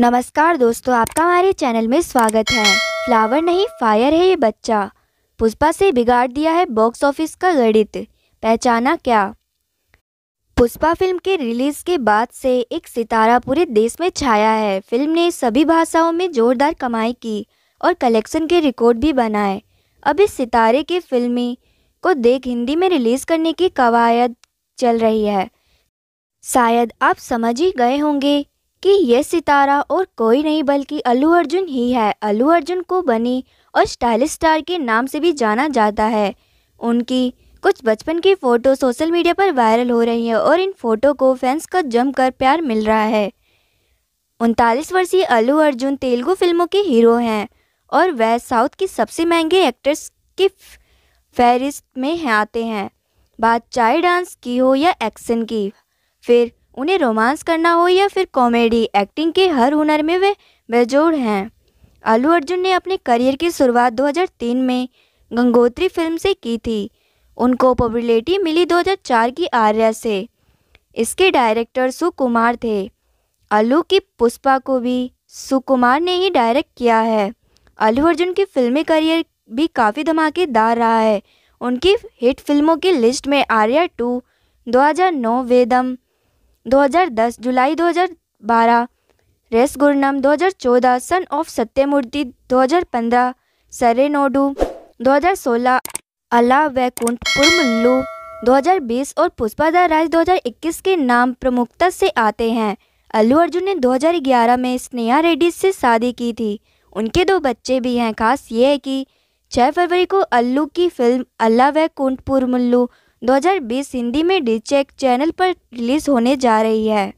नमस्कार दोस्तों आपका हमारे चैनल में स्वागत है फ्लावर नहीं फायर है ये बच्चा पुष्पा से बिगाड़ दिया है बॉक्स ऑफिस का गणित पहचाना क्या पुष्पा फिल्म के रिलीज के बाद से एक सितारा पूरे देश में छाया है फिल्म ने सभी भाषाओं में जोरदार कमाई की और कलेक्शन के रिकॉर्ड भी बनाए अब इस सितारे की फिल्मी को देख हिंदी में रिलीज़ करने की कवायद चल रही है शायद आप समझ ही गए होंगे कि ये सितारा और कोई नहीं बल्कि अल्लू अर्जुन ही है अल्लू अर्जुन को बनी और स्टाइलिश स्टार के नाम से भी जाना जाता है उनकी कुछ बचपन की फ़ोटो सोशल मीडिया पर वायरल हो रही है और इन फ़ोटो को फैंस का जमकर प्यार मिल रहा है उनतालीस वर्षीय अल्लू अर्जुन तेलुगु फिल्मों के हीरो हैं और वह साउथ की सबसे महंगे एक्ट्रेस की फहरिस्त में आते हैं बात चाहे डांस की हो या एक्शन की फिर उन्हें रोमांस करना हो या फिर कॉमेडी एक्टिंग के हर हुनर में वे बेजोड़ हैं अल्लू अर्जुन ने अपने करियर की शुरुआत 2003 में गंगोत्री फिल्म से की थी उनको पॉपुलरिटी मिली 2004 की आर्या से इसके डायरेक्टर सुकुमार थे अल्लू की पुष्पा को भी सुकुमार ने ही डायरेक्ट किया है अल्लू अर्जुन की फिल्मी करियर भी काफ़ी धमाकेदार रहा है उनकी हिट फिल्मों की लिस्ट में Arya two 2009 Vedam 2010 Julayi 2012 race Gurram 2014 son of Satyamurthy 2015 सरे नोडू 2016 अला वैकुंठ पुरमुल्लू 2020 और पुष्पा दा राज 2021 के नाम प्रमुखता से आते हैं अल्लू अर्जुन ने 2011 में स्नेहा रेड्डी से शादी की थी उनके दो बच्चे भी हैं खास ये है कि 6 फरवरी को अल्लू की फिल्म अल्लाह वैकुंठ पुरमुल्लू 2020 हिंदी में डी चैनल पर रिलीज होने जा रही है